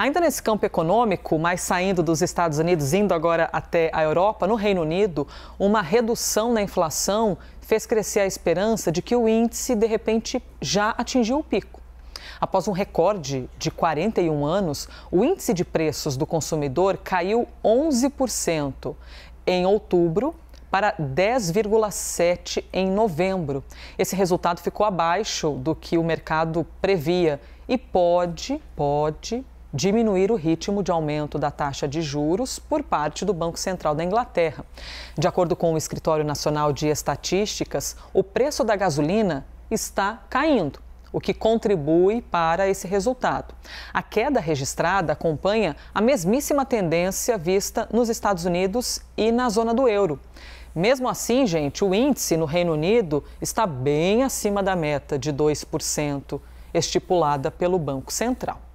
Ainda nesse campo econômico, mas saindo dos Estados Unidos, indo agora até a Europa, no Reino Unido, uma redução na inflação fez crescer a esperança de que o índice, de repente, já atingiu o pico. Após um recorde de 41 anos, o índice de preços do consumidor caiu 11% em outubro para 10,7 em novembro. Esse resultado ficou abaixo do que o mercado previa e pode, pode diminuir o ritmo de aumento da taxa de juros por parte do Banco Central da Inglaterra. De acordo com o Escritório Nacional de Estatísticas, o preço da gasolina está caindo o que contribui para esse resultado. A queda registrada acompanha a mesmíssima tendência vista nos Estados Unidos e na zona do euro. Mesmo assim, gente, o índice no Reino Unido está bem acima da meta de 2% estipulada pelo Banco Central.